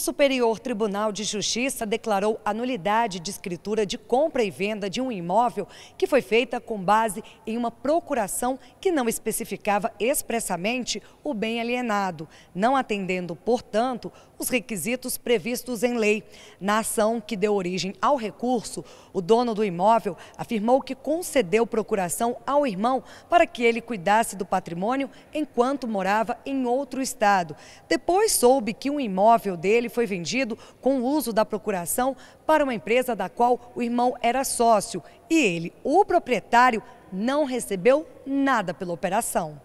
Superior Tribunal de Justiça declarou a nulidade de escritura de compra e venda de um imóvel que foi feita com base em uma procuração que não especificava expressamente o bem alienado, não atendendo, portanto, os requisitos previstos em lei. Na ação que deu origem ao recurso, o dono do imóvel afirmou que concedeu procuração ao irmão para que ele cuidasse do patrimônio enquanto morava em outro estado. Depois soube que um imóvel dele foi vendido com o uso da procuração para uma empresa da qual o irmão era sócio e ele, o proprietário, não recebeu nada pela operação.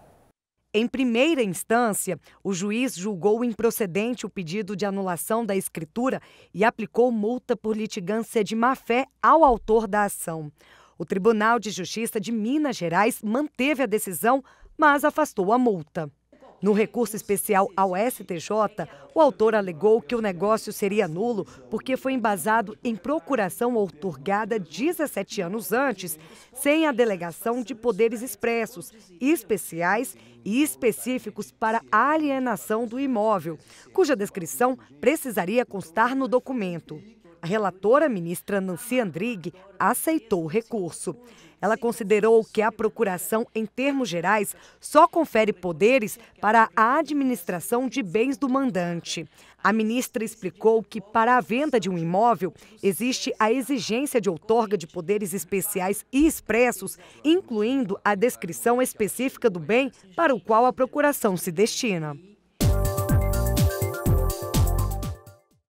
Em primeira instância, o juiz julgou improcedente o pedido de anulação da escritura e aplicou multa por litigância de má-fé ao autor da ação. O Tribunal de Justiça de Minas Gerais manteve a decisão, mas afastou a multa. No recurso especial ao STJ, o autor alegou que o negócio seria nulo porque foi embasado em procuração outorgada 17 anos antes, sem a delegação de poderes expressos, especiais e específicos para alienação do imóvel, cuja descrição precisaria constar no documento. A relatora, ministra Nancy Andrighi, aceitou o recurso. Ela considerou que a procuração, em termos gerais, só confere poderes para a administração de bens do mandante. A ministra explicou que, para a venda de um imóvel, existe a exigência de outorga de poderes especiais e expressos, incluindo a descrição específica do bem para o qual a procuração se destina.